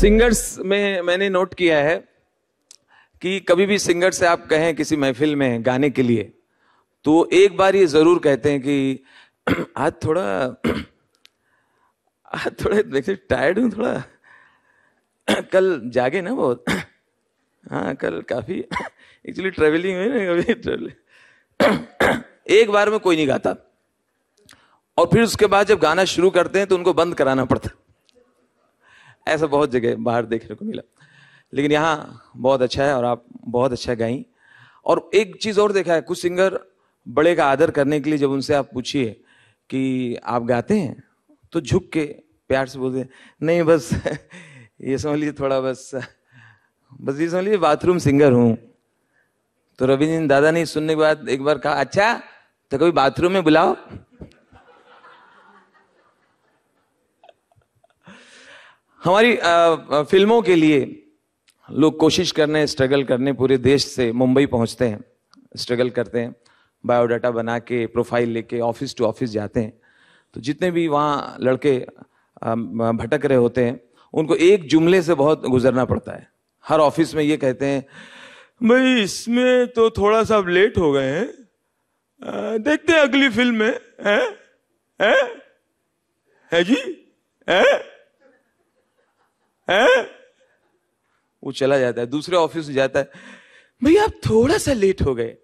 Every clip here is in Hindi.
सिंगर्स में मैंने नोट किया है कि कभी भी सिंगर से आप कहें किसी महफिल में गाने के लिए तो एक बार ये ज़रूर कहते हैं कि आज थोड़ा आज थोड़ा देखिए टायर्ड हूँ थोड़ा कल जागे ना बहुत हाँ कल काफ़ी एक्चुअली ट्रेवलिंग हुई ना कभी ट्रेवलिंग एक बार में कोई नहीं गाता और फिर उसके बाद जब गाना शुरू करते हैं तो उनको बंद कराना पड़ता ऐसा बहुत जगह बाहर देखने को मिला लेकिन यहाँ बहुत अच्छा है और आप बहुत अच्छा गाई और एक चीज़ और देखा है कुछ सिंगर बड़े का आदर करने के लिए जब उनसे आप पूछिए कि आप गाते हैं तो झुक के प्यार से बोलते नहीं बस ये समझ लीजिए थोड़ा बस बस ये समझ लीजिए बाथरूम सिंगर हूँ तो रविंद्र दादा ने सुनने के बाद एक बार कहा अच्छा तो कभी बाथरूम में बुलाओ हमारी आ, फिल्मों के लिए लोग कोशिश करने स्ट्रगल करने पूरे देश से मुंबई पहुंचते हैं स्ट्रगल करते हैं बायोडाटा बना के प्रोफाइल लेके ऑफिस टू ऑफिस जाते हैं तो जितने भी वहाँ लड़के भटक रहे होते हैं उनको एक जुमले से बहुत गुजरना पड़ता है हर ऑफिस में ये कहते हैं भाई इसमें तो थोड़ा सा लेट हो गए हैं देखते हैं अगली फिल्म में है है, है जी है हैं वो चला जाता है दूसरे ऑफिस में जाता है भैया आप थोड़ा सा लेट हो गए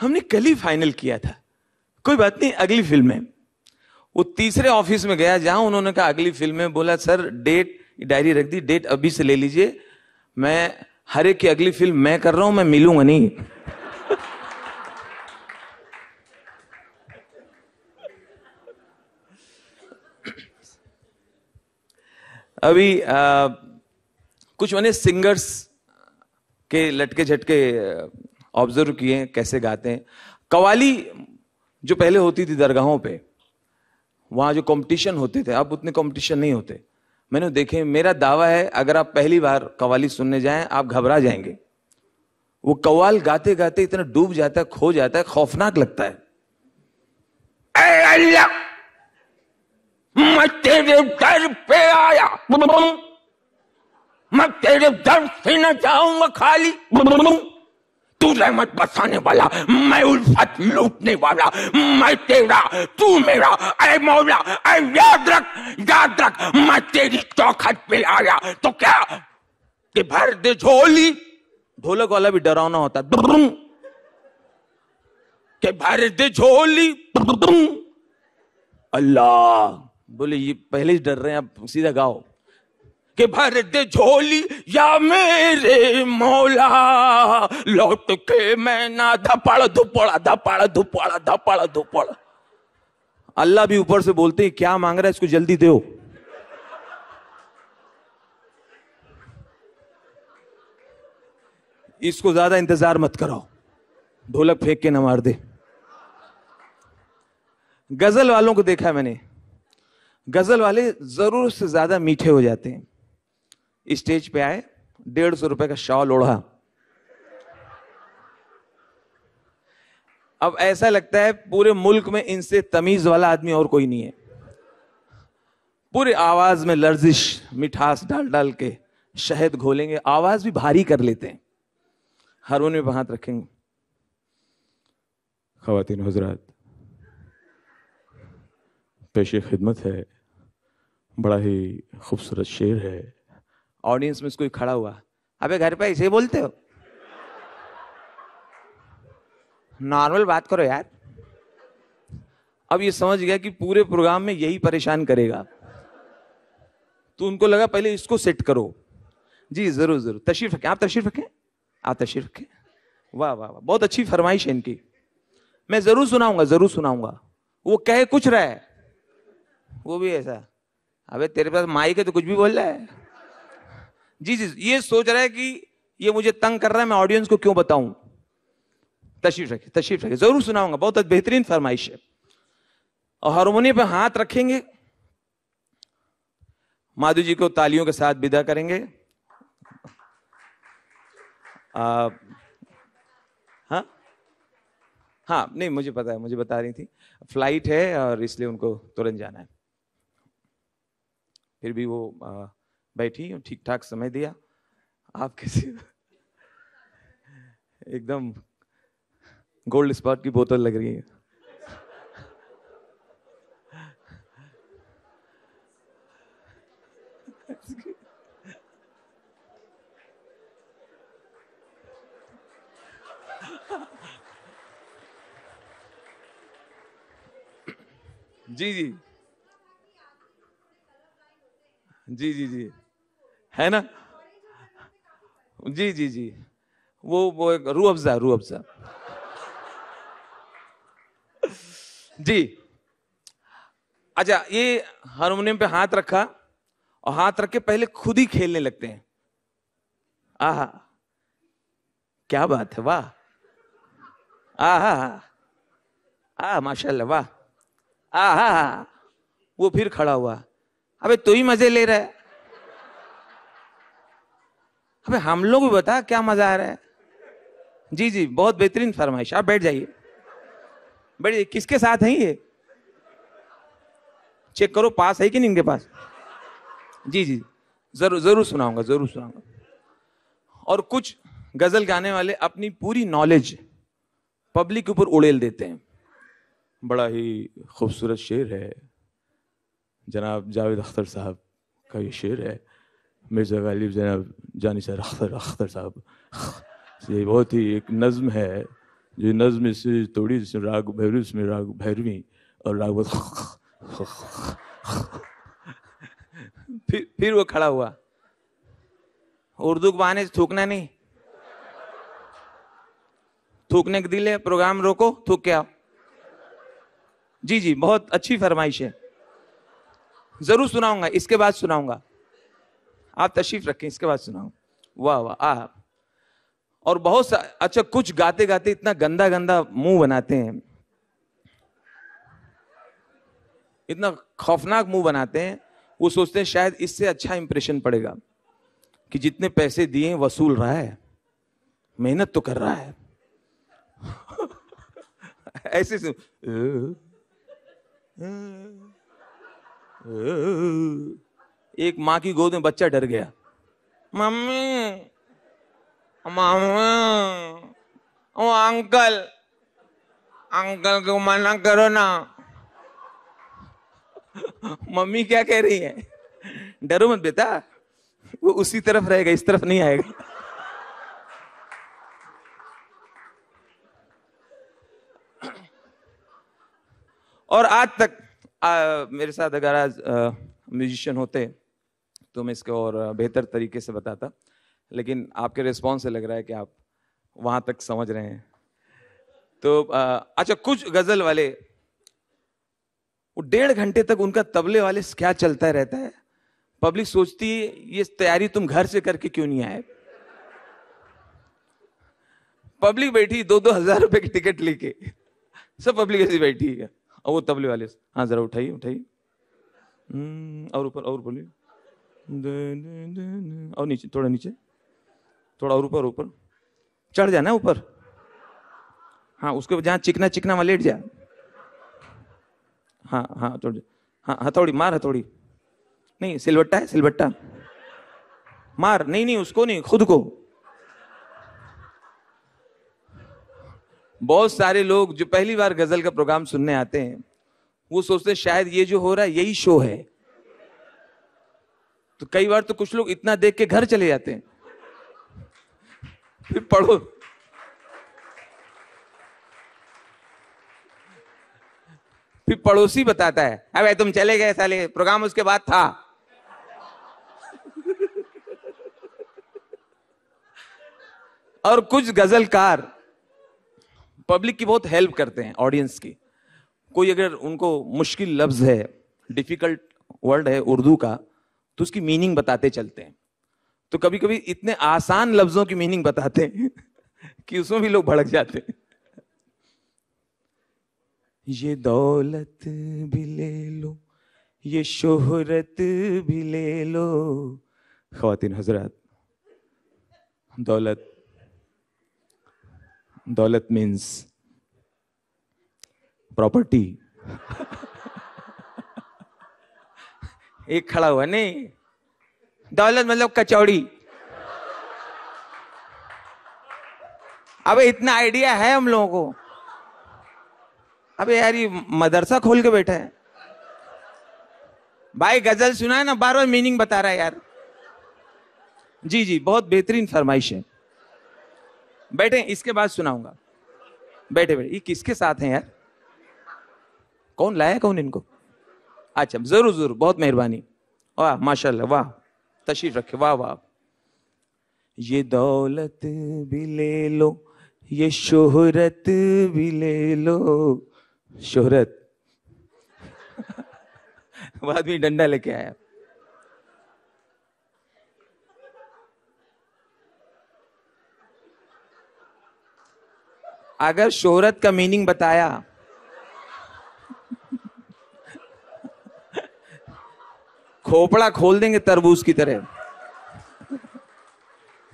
हमने कल ही फाइनल किया था कोई बात नहीं अगली फिल्म है वो तीसरे ऑफिस में गया जहां उन्होंने कहा अगली फिल्म में बोला सर डेट डायरी रख दी डेट अभी से ले लीजिए मैं हरे की अगली फिल्म मैं कर रहा हूं मैं मिलूंगा नहीं अभी आ, कुछ मैंने सिंगर्स के लटके झटके ऑब्जर्व किए हैं कैसे गाते हैं कवाली जो पहले होती थी दरगाहों पे वहां जो कंपटीशन होते थे अब उतने कंपटीशन नहीं होते मैंने देखे मेरा दावा है अगर आप पहली बार कवाली सुनने जाएं आप घबरा जाएंगे वो कवाल गाते गाते इतना डूब जाता है खो जाता है खौफनाक लगता है मैं तेरे दर पे आया मैं तेरे दर से न जाऊंगा खाली तू रहमत बसाने वाला मैं उल्फत लूटने वाला मैं तेरा तू मेरा अरे मौला अरे याद रख याद रख मैं तेरी चौखट पे आया तो क्या कि भर दे झोली ढोलक वाला भी डरावना होता के भर दे झोली अल्लाह बोले ये पहले ही डर रहे हैं आप सीधा गाओ के भर दे झोली या मेरे मौला लौट के मैं ना धपड़ धुपड़ा धपड़ धुपड़ा धपड़ धुपड़ अल्लाह भी ऊपर से बोलते हैं क्या मांग रहा है इसको जल्दी दो इसको ज्यादा इंतजार मत करो ढोलक फेंक के ना मार दे गजल वालों को देखा है मैंने गज़ल वाले ज़रूर से ज़्यादा मीठे हो जाते हैं स्टेज पे आए डेढ़ सौ रुपए का शॉल ओढ़ा अब ऐसा लगता है पूरे मुल्क में इनसे तमीज वाला आदमी और कोई नहीं है पूरे आवाज में लर्जिश मिठास डाल डाल के शहद घोलेंगे आवाज भी भारी कर लेते हैं हारमोनियम पर हाथ रखेंगे खातिन हजरात पेशे खिदमत है बड़ा ही खूबसूरत शेर है ऑडियंस में कोई खड़ा हुआ अबे घर पे ऐसे ही बोलते हो नॉर्मल बात करो यार अब ये समझ गया कि पूरे प्रोग्राम में यही परेशान करेगा तो उनको लगा पहले इसको सेट करो जी जरूर जरूर तशरीफ रखें आप तशरीफ रखें आप तशरीफ रखें वाह वाह वाह बहुत अच्छी फरमाइश है इनकी मैं जरूर सुनाऊंगा जरूर सुनाऊंगा वो कहे कुछ रहा है वो भी ऐसा अबे तेरे पास माइक है तो कुछ भी बोल रहा है जी जी ये सोच रहा है कि ये मुझे तंग कर रहा है मैं ऑडियंस को क्यों बताऊं तशरीफ रखे तशरीफ रखे जरूर सुनाऊंगा बहुत बेहतरीन फरमाइश है और हारमोनियम पर हाथ रखेंगे माधु जी को तालियों के साथ विदा करेंगे आ, हाँ हाँ नहीं मुझे पता है मुझे बता रही थी फ्लाइट है और इसलिए उनको तुरंत जाना है फिर भी वो बैठी ठीक ठाक समय दिया आप किसी एकदम गोल्ड स्पॉट की बोतल लग रही है जी जी जी जी जी है ना जी जी जी वो वो एक रू अफजा रू अफजा जी अच्छा ये हारमोनियम पे हाथ रखा और हाथ रख के पहले खुद ही खेलने लगते हैं आहा क्या बात है वाह आहा आ माशाल्लाह वाह आहा वो फिर खड़ा हुआ अबे तू ही मजे ले रहा है अबे हम लोग भी बता क्या मजा आ रहा है जी जी बहुत बेहतरीन फरमाइश आप बैठ जाइए बैठ जाइए किसके साथ है ये चेक करो पास है कि नहीं इनके पास जी जी जरूर जरूर सुनाऊंगा जरूर सुनाऊंगा और कुछ गजल गाने वाले अपनी पूरी नॉलेज पब्लिक के ऊपर उड़ेल देते हैं बड़ा ही खूबसूरत शेर है जनाब जावेद अख्तर साहब का ये शेर है मिर्ज़ा गालिब जनाब जानी सर अख्तर अख्तर साहब ये बहुत ही एक नज़म है जो नज़म इससे थोड़ी जिसमें राग भैरवी उसमें राग भैरवी और राग बहुत फिर फिर वो खड़ा हुआ उर्दू के बहाने से थूकना नहीं थूकने के दिल है प्रोग्राम रोको थूक के आओ जी जी बहुत अच्छी फरमाइश है जरूर सुनाऊंगा इसके बाद सुनाऊंगा आप तशरीफ रखें इसके बाद सुनाऊंगा वाह वाह आ और बहुत सा अच्छा कुछ गाते गाते इतना गंदा गंदा मुंह बनाते हैं इतना खौफनाक मुंह बनाते हैं वो सोचते हैं शायद इससे अच्छा इंप्रेशन पड़ेगा कि जितने पैसे दिए वसूल रहा है मेहनत तो कर रहा है ऐसे से एक माँ की गोद में बच्चा डर गया मम्मी मामा ओ अंकल अंकल को मना करो ना मम्मी क्या कह रही है डरो मत बेटा वो उसी तरफ रहेगा इस तरफ नहीं आएगा और आज तक आ, मेरे साथ अगर आज म्यूजिशियन होते तो मैं इसको और बेहतर तरीके से बताता लेकिन आपके रिस्पॉन्स से लग रहा है कि आप वहाँ तक समझ रहे हैं तो आ, अच्छा कुछ गज़ल वाले वो डेढ़ घंटे तक उनका तबले वाले क्या चलता रहता है पब्लिक सोचती है ये तैयारी तुम घर से करके क्यों नहीं आए पब्लिक बैठी दो दो हजार रुपए की टिकट लेके सब पब्लिक ऐसी बैठी है और वो तबले वाले हाँ जरा उठाइए उठाइए हम्म, और ऊपर और बोलिए और नीचे थोड़ा नीचे थोड़ा और ऊपर ऊपर चढ़ जाना ऊपर हाँ उसके जहाँ चिकना चिकना वहाँ लेट जा हाँ हाँ थोड़ी हाँ हथौड़ी मार हथौड़ी नहीं सिलबट्टा है सिलबट्टा मार नहीं नहीं उसको नहीं खुद को बहुत सारे लोग जो पहली बार गजल का प्रोग्राम सुनने आते हैं वो सोचते हैं शायद ये जो हो रहा है यही शो है तो कई बार तो कुछ लोग इतना देख के घर चले जाते हैं फिर पढ़ो फिर पड़ोसी बताता है भाई तुम चले गए साले प्रोग्राम उसके बाद था और कुछ गजलकार पब्लिक की बहुत हेल्प करते हैं ऑडियंस की कोई अगर उनको मुश्किल लफ्ज़ है डिफ़िकल्ट वर्ड है उर्दू का तो उसकी मीनिंग बताते चलते हैं तो कभी कभी इतने आसान लफ्ज़ों की मीनिंग बताते हैं कि उसमें भी लोग भड़क जाते हैं ये दौलत भी ले लो ये शोहरत भी ले लो खातिन हजरत दौलत दौलत मीन्स प्रॉपर्टी एक खड़ा हुआ नहीं दौलत मतलब कचौड़ी अबे इतना आइडिया है हम लोगों को अबे यार ये मदरसा खोल के बैठा है भाई गजल सुना है ना बार बार मीनिंग बता रहा है यार जी जी बहुत बेहतरीन फरमाइश है बैठे इसके बाद सुनाऊंगा बैठे बैठे ये किसके साथ हैं यार कौन लाया कौन इनको अच्छा जरूर जरूर बहुत मेहरबानी वाह माशाल्लाह वाह तशीर रखे वाह वाह ये दौलत भी ले लो ये शोहरत भी ले लो शोहरत वो आदमी डंडा लेके आया अगर शोहरत का मीनिंग बताया खोपड़ा खोल देंगे तरबूज की तरह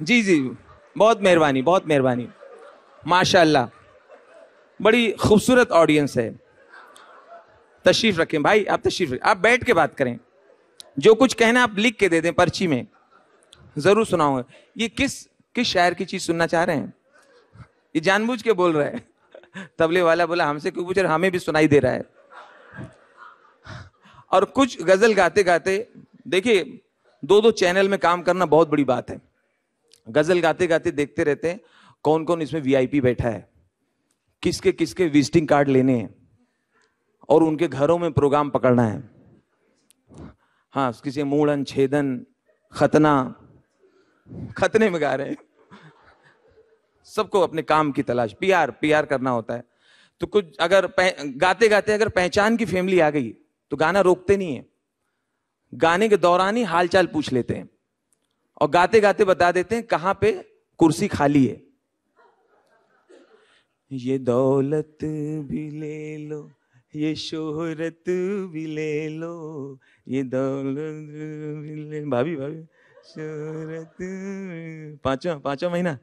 जी जी बहुत मेहरबानी बहुत मेहरबानी माशाल्लाह बड़ी खूबसूरत ऑडियंस है तशरीफ रखें भाई आप तशरीफ आप बैठ के बात करें जो कुछ कहना आप लिख के दे दें पर्ची में ज़रूर सुनाऊंगा ये किस किस शायर की चीज़ सुनना चाह रहे हैं ये जानबूझ के बोल रहा है तबले वाला बोला हमसे क्यों पूछ रहे हमें भी सुनाई दे रहा है और कुछ गजल गाते गाते देखिए दो दो चैनल में काम करना बहुत बड़ी बात है गजल गाते गाते देखते रहते हैं कौन कौन इसमें वीआईपी बैठा है किसके किसके विजिटिंग कार्ड लेने हैं और उनके घरों में प्रोग्राम पकड़ना है हाँ किसी मूड़न छेदन खतना खतने में गा रहे हैं सबको अपने काम की तलाश पीआर पीआर करना होता है तो कुछ अगर गाते गाते अगर पहचान की फैमिली आ गई तो गाना रोकते नहीं है गाने के दौरान ही हालचाल पूछ लेते हैं और गाते गाते बता देते हैं कहां पे कुर्सी खाली है ये दौलत भी ले लो ये शोहरत भी ले लो ये दौलत भी ले भाभी भाभी शोहरत पांचवा पांचवा महीना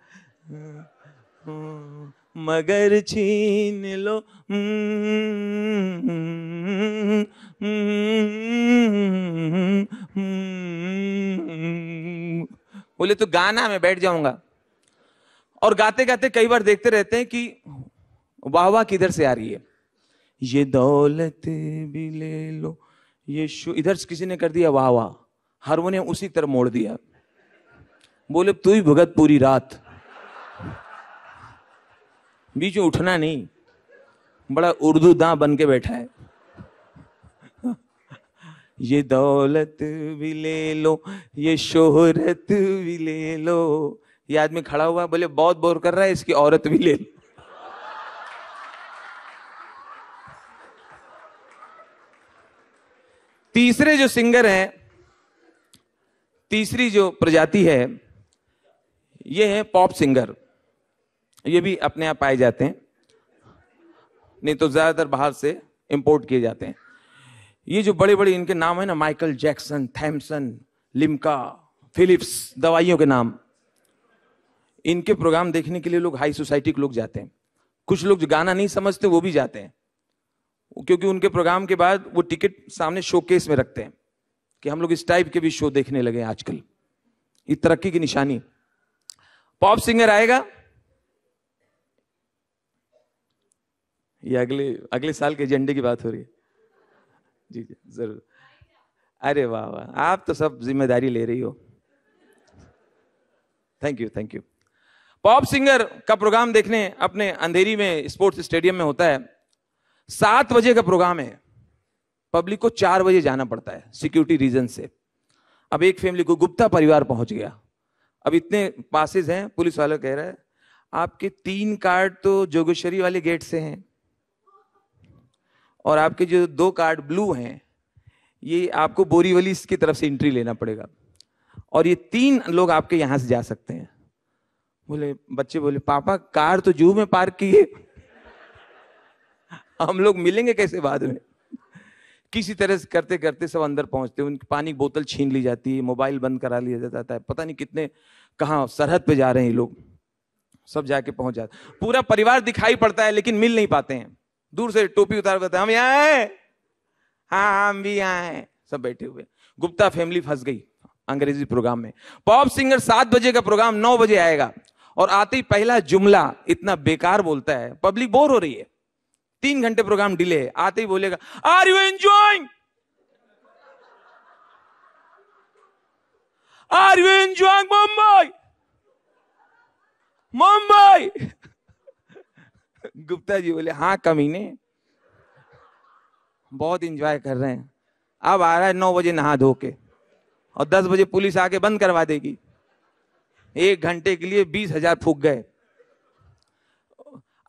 हम्म, मगर छीन लो हम्म, बोले तो गाना मैं बैठ जाऊंगा और गाते गाते कई बार देखते रहते हैं कि वाह वाह किधर से आ रही है ये दौलत भी ले लो ये इधर से किसी ने कर दिया वाह वाह हारमोनियम उसी तरह मोड़ दिया बोले तू ही भगत पूरी रात बीच में उठना नहीं बड़ा उर्दू दा बन के बैठा है ये दौलत भी ले लो ये शोहरत भी ले लो ये आदमी खड़ा हुआ बोले बहुत बोर कर रहा है इसकी औरत भी ले लो तीसरे जो सिंगर हैं तीसरी जो प्रजाति है ये है पॉप सिंगर ये भी अपने आप पाए जाते हैं नहीं तो ज़्यादातर बाहर से इम्पोर्ट किए जाते हैं ये जो बड़े बड़े इनके नाम है ना Michael Jackson Thomson Limca Philips दवाइयों के नाम इनके प्रोग्राम देखने के लिए लोग हाई सोसाइटी के लोग जाते हैं कुछ लोग जो गाना नहीं समझते वो भी जाते हैं क्योंकि उनके प्रोग्राम के बाद वो टिकट सामने शोकेस में रखते हैं कि हम लोग इस टाइप के भी शो देखने लगे आजकल ये तरक्की की निशानी पॉप सिंगर आएगा ये अगले अगले साल के एजेंडे की बात हो रही है जी जी जरूर अरे वाह वाह आप तो सब जिम्मेदारी ले रही हो thank you thank you pop singer का प्रोग्राम देखने अपने अंधेरी में स्पोर्ट्स स्टेडियम में होता है सात बजे का प्रोग्राम है पब्लिक को चार बजे जाना पड़ता है सिक्योरिटी रीजन से अब एक फैमिली को गुप्ता परिवार पहुंच गया अब इतने पासेज हैं पुलिस वाला कह रहा है आपके तीन कार्ड तो जोगेश्वरी वाले गेट से हैं और आपके जो दो कार्ड ब्लू हैं ये आपको बोरीवली की तरफ से एंट्री लेना पड़ेगा और ये तीन लोग आपके यहाँ से जा सकते हैं बोले बच्चे बोले पापा कार तो जू में पार्क की है हम लोग मिलेंगे कैसे बाद में किसी तरह से करते करते सब अंदर पहुंचते उनकी पानी की बोतल छीन ली जाती है मोबाइल बंद करा लिया जाता है पता नहीं कितने कहाँ सरहद पे जा रहे हैं ये लोग सब जाके पहुंच जाते पूरा परिवार दिखाई पड़ता है लेकिन मिल नहीं पाते हैं दूर से टोपी उतार बताते हम यहाँ आए हाँ हम भी यहाँ हैं सब बैठे हुए गुप्ता फैमिली फंस गई अंग्रेजी प्रोग्राम में पॉप सिंगर सात बजे का प्रोग्राम नौ बजे आएगा और आते ही पहला जुमला इतना बेकार बोलता है पब्लिक बोर हो रही है तीन घंटे प्रोग्राम डिले है आते ही बोलेगा are you enjoying are you enjoying Mumbai Mumbai Gupta ji बोले हाँ कमीने बहुत इंजॉय कर रहे हैं अब आ रहा है नौ बजे नहा धो के और दस बजे पुलिस आके बंद करवा देगी एक घंटे के लिए बीस हजार फूक गए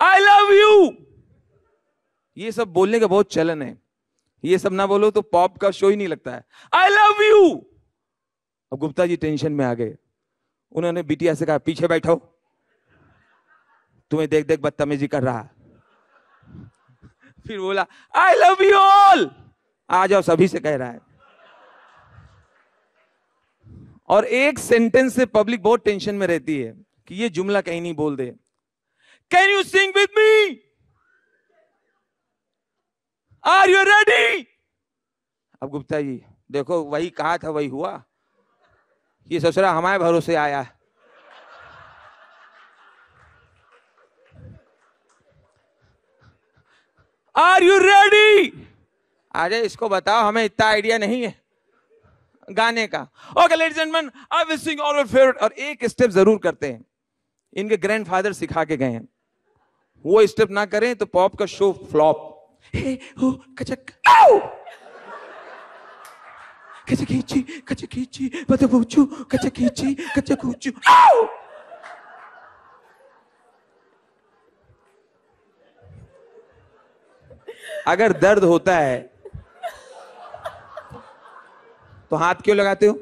आई लव यू ये सब बोलने का बहुत चलन है ये सब ना बोलो तो पॉप का शो ही नहीं लगता है आई लव यू अब गुप्ता जी टेंशन में आ गए उन्होंने बिटिया से कहा पीछे बैठो तुम्हें देख देख बदतमीजी कर रहा फिर बोला आई लव यू ऑल आ जाओ सभी से कह रहा है और एक सेंटेंस से पब्लिक बहुत टेंशन में रहती है कि ये जुमला कहीं नहीं बोल दे can you sing with me are you ready अब गुप्ता जी देखो वही कहा था वही हुआ ये ससुरा हमारे भरोसे आया है आर यू रेडी अरे इसको बताओ हमें इतना आइडिया नहीं है गाने का okay ladies and man I will sing all favourite और एक स्टेप जरूर करते हैं इनके ग्रैंडफादर सिखा के गए हैं वो स्टेप ना करें तो पॉप का शो फ्लॉप hey, oh, कचक कचकीची कचकीची बदबूचू कचकीची कचकूचू अगर दर्द होता है तो हाथ क्यों लगाते हो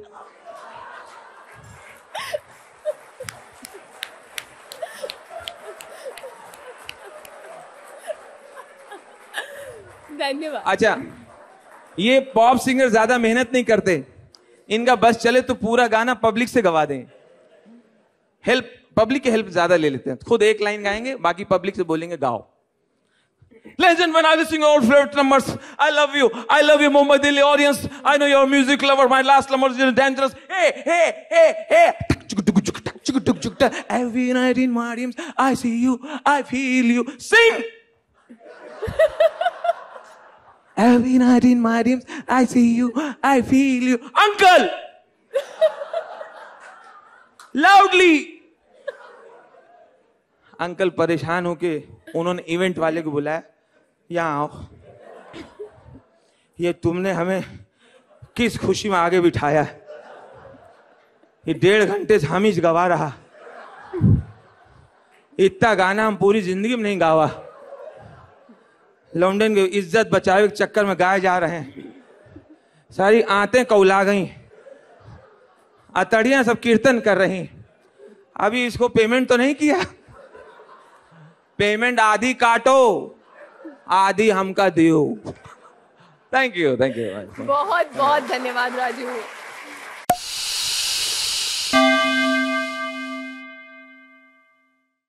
धन्यवाद अच्छा ये पॉप सिंगर ज्यादा मेहनत नहीं करते इनका बस चले तो पूरा गाना पब्लिक से गवा दें हेल्प पब्लिक की हेल्प ज्यादा ले लेते हैं खुद एक लाइन गाएंगे बाकी पब्लिक से बोलेंगे गाओ Legend, when I was singing old flirt numbers, I love you. I love you, Mumbai Delhi audience. I know you're a music lover. My last number is dangerous. Hey, hey, hey, hey. Every night in my dreams, I see you. I feel you. Sing! Every night in my dreams, I see you, I feel you. Uncle! Loudly! Uncle परेशान होके उन्होंने इवेंट वाले को बुलाया यहाँ आओ ये तुमने हमें किस खुशी में आगे बिठाया ये डेढ़ घंटे से हम ही गवा रहा इतना गाना हम पूरी जिंदगी में नहीं गावा लंदन की इज्जत बचावे के चक्कर में गाए जा रहे हैं सारी आते कौला गई अतड़ियां सब कीर्तन कर रही अभी इसको पेमेंट तो नहीं किया पेमेंट आधी काटो आदि हमका दियो थैंक यू थैंक यू बहुत बहुत धन्यवाद राजू